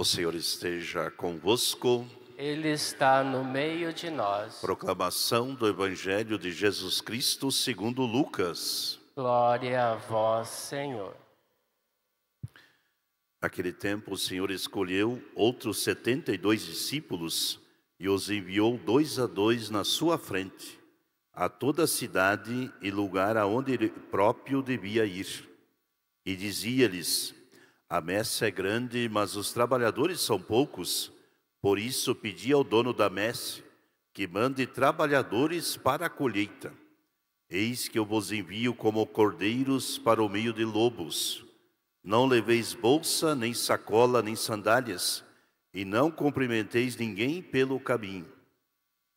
O Senhor esteja convosco. Ele está no meio de nós. Proclamação do Evangelho de Jesus Cristo segundo Lucas. Glória a vós, Senhor. Naquele tempo, o Senhor escolheu outros setenta e dois discípulos e os enviou dois a dois na sua frente, a toda a cidade e lugar aonde ele próprio devia ir. E dizia-lhes: a messe é grande, mas os trabalhadores são poucos. Por isso, pedi ao dono da messe que mande trabalhadores para a colheita. Eis que eu vos envio como cordeiros para o meio de lobos. Não leveis bolsa, nem sacola, nem sandálias, e não cumprimenteis ninguém pelo caminho.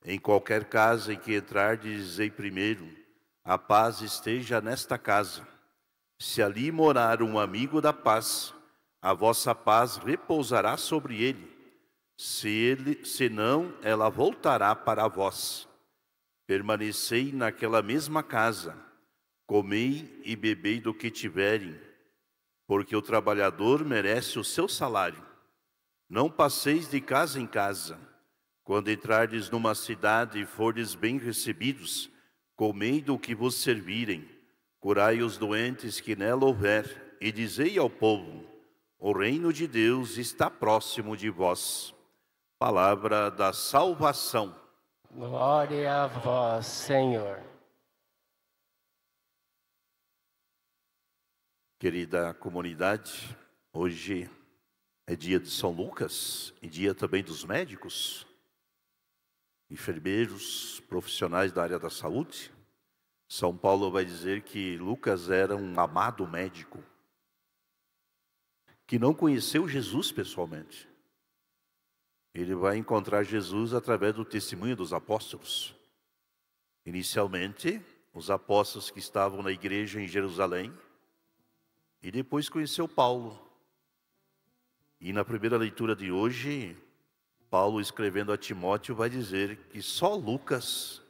Em qualquer casa em que entrardes, dizei primeiro: A paz esteja nesta casa. Se ali morar um amigo da paz, a vossa paz repousará sobre ele, se ele, senão ela voltará para vós. Permanecei naquela mesma casa, comei e bebei do que tiverem, porque o trabalhador merece o seu salário. Não passeis de casa em casa. Quando entrardes numa cidade e fordes bem recebidos, comei do que vos servirem, curai os doentes que nela houver, e dizei ao povo: o reino de Deus está próximo de vós. Palavra da salvação. Glória a vós, Senhor. Querida comunidade, hoje é dia de São Lucas e dia também dos médicos, enfermeiros, profissionais da área da saúde. São Paulo vai dizer que Lucas era um amado médico que não conheceu Jesus pessoalmente. Ele vai encontrar Jesus através do testemunho dos apóstolos. Inicialmente, os apóstolos que estavam na igreja em Jerusalém, e depois conheceu Paulo. E na primeira leitura de hoje, Paulo escrevendo a Timóteo vai dizer que só Lucas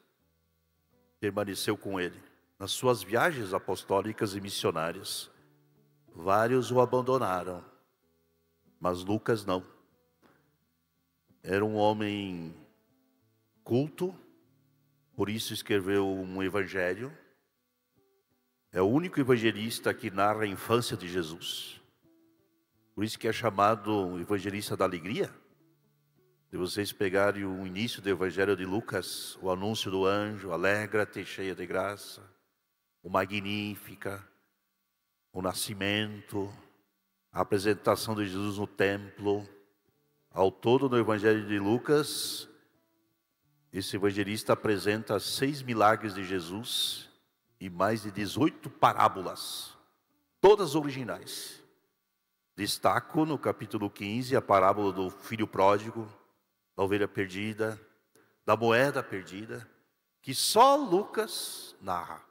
permaneceu com ele nas suas viagens apostólicas e missionárias. Vários o abandonaram, mas Lucas não. Era um homem culto, por isso escreveu um evangelho. É o único evangelista que narra a infância de Jesus. Por isso que é chamado evangelista da alegria. Se vocês pegarem o início do evangelho de Lucas, o anúncio do anjo, alegra-te, cheia de graça, o magnífica, o nascimento, a apresentação de Jesus no templo. Ao todo, no Evangelho de Lucas, esse evangelista apresenta seis milagres de Jesus e mais de 18 parábolas, todas originais. Destaco no capítulo 15 a parábola do filho pródigo, da ovelha perdida, da moeda perdida, que só Lucas narra.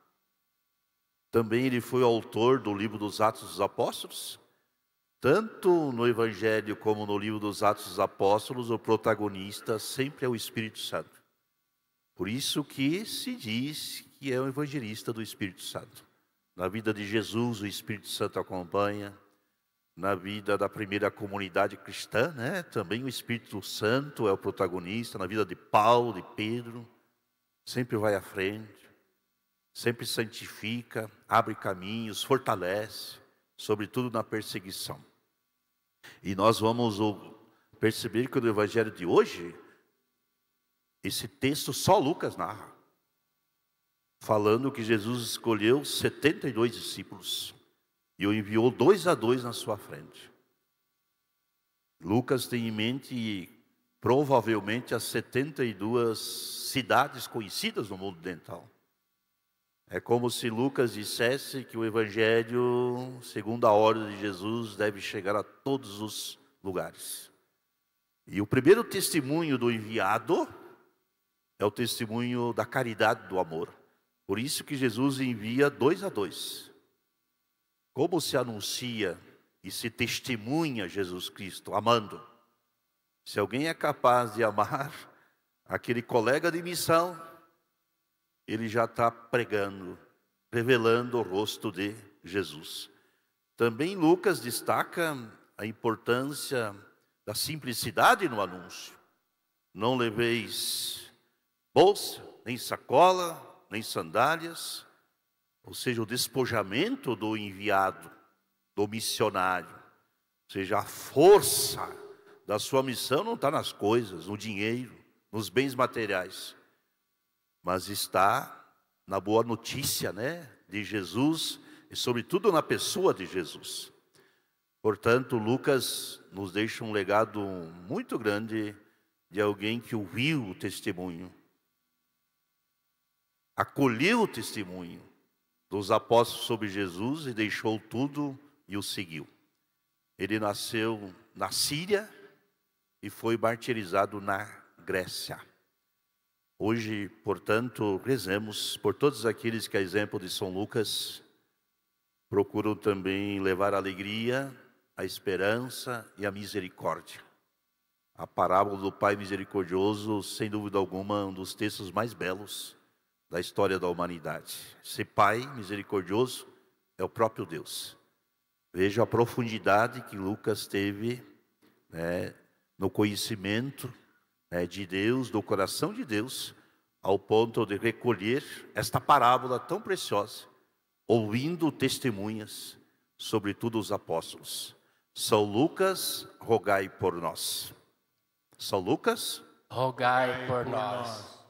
Também ele foi autor do livro dos Atos dos Apóstolos. Tanto no Evangelho como no livro dos Atos dos Apóstolos, o protagonista sempre é o Espírito Santo. Por isso que se diz que é o evangelista do Espírito Santo. Na vida de Jesus, o Espírito Santo acompanha. Na vida da primeira comunidade cristã, né, também o Espírito Santo é o protagonista. Na vida de Paulo, de Pedro, sempre vai à frente sempre santifica, abre caminhos, fortalece, sobretudo na perseguição. E nós vamos perceber que no Evangelho de hoje, esse texto só Lucas narra, falando que Jesus escolheu 72 discípulos e o enviou dois a dois na sua frente. Lucas tem em mente provavelmente as 72 cidades conhecidas no mundo dental é como se Lucas dissesse que o Evangelho, segundo a ordem de Jesus, deve chegar a todos os lugares. E o primeiro testemunho do enviado é o testemunho da caridade do amor. Por isso que Jesus envia dois a dois. Como se anuncia e se testemunha Jesus Cristo amando? Se alguém é capaz de amar aquele colega de missão, ele já está pregando, revelando o rosto de Jesus. Também Lucas destaca a importância da simplicidade no anúncio. Não leveis bolsa, nem sacola, nem sandálias, ou seja, o despojamento do enviado, do missionário, ou seja, a força da sua missão não está nas coisas, no dinheiro, nos bens materiais, mas está na boa notícia, né, de Jesus e sobretudo na pessoa de Jesus. Portanto, Lucas nos deixa um legado muito grande de alguém que ouviu o testemunho, acolheu o testemunho dos apóstolos sobre Jesus e deixou tudo e o seguiu. Ele nasceu na Síria e foi martirizado na Grécia. Hoje, portanto, rezemos por todos aqueles que, a exemplo de São Lucas, procuram também levar a alegria, a esperança e a misericórdia. A parábola do Pai Misericordioso, sem dúvida alguma, um dos textos mais belos da história da humanidade. Esse Pai Misericordioso é o próprio Deus. Veja a profundidade que Lucas teve né, no conhecimento né, de Deus, do coração de Deus, ao ponto de recolher esta parábola tão preciosa, ouvindo testemunhas, sobretudo os apóstolos. São Lucas, rogai por nós. São Lucas, rogai por nós.